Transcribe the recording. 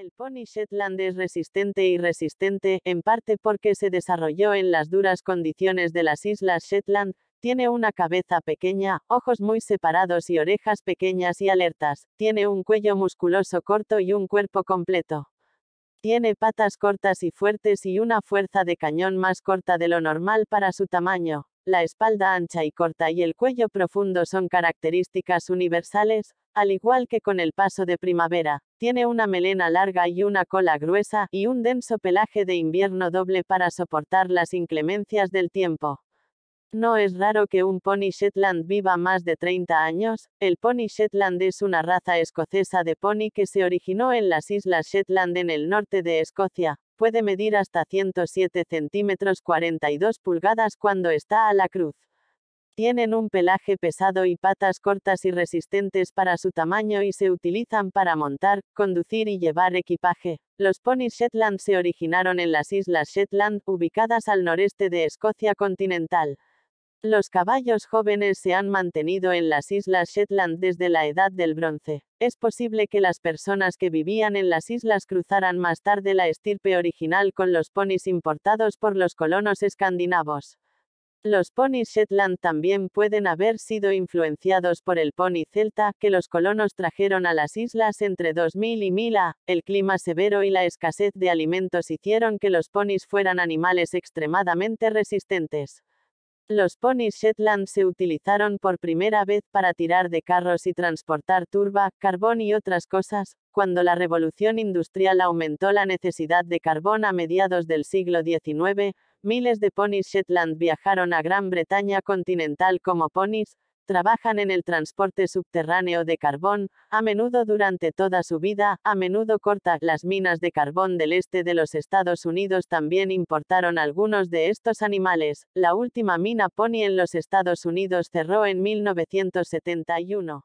El pony Shetland es resistente y resistente, en parte porque se desarrolló en las duras condiciones de las islas Shetland, tiene una cabeza pequeña, ojos muy separados y orejas pequeñas y alertas, tiene un cuello musculoso corto y un cuerpo completo. Tiene patas cortas y fuertes y una fuerza de cañón más corta de lo normal para su tamaño la espalda ancha y corta y el cuello profundo son características universales, al igual que con el paso de primavera, tiene una melena larga y una cola gruesa y un denso pelaje de invierno doble para soportar las inclemencias del tiempo. No es raro que un pony Shetland viva más de 30 años. El pony Shetland es una raza escocesa de pony que se originó en las Islas Shetland en el norte de Escocia, puede medir hasta 107 centímetros 42 pulgadas cuando está a la cruz. Tienen un pelaje pesado y patas cortas y resistentes para su tamaño y se utilizan para montar, conducir y llevar equipaje. Los ponis Shetland se originaron en las islas Shetland, ubicadas al noreste de Escocia continental. Los caballos jóvenes se han mantenido en las islas Shetland desde la Edad del Bronce. Es posible que las personas que vivían en las islas cruzaran más tarde la estirpe original con los ponis importados por los colonos escandinavos. Los ponis Shetland también pueden haber sido influenciados por el pony celta que los colonos trajeron a las islas entre 2000 y 1000 El clima severo y la escasez de alimentos hicieron que los ponis fueran animales extremadamente resistentes. Los ponis Shetland se utilizaron por primera vez para tirar de carros y transportar turba, carbón y otras cosas, cuando la revolución industrial aumentó la necesidad de carbón a mediados del siglo XIX, miles de ponis Shetland viajaron a Gran Bretaña continental como ponis, trabajan en el transporte subterráneo de carbón, a menudo durante toda su vida, a menudo corta. Las minas de carbón del este de los Estados Unidos también importaron algunos de estos animales. La última mina Pony en los Estados Unidos cerró en 1971.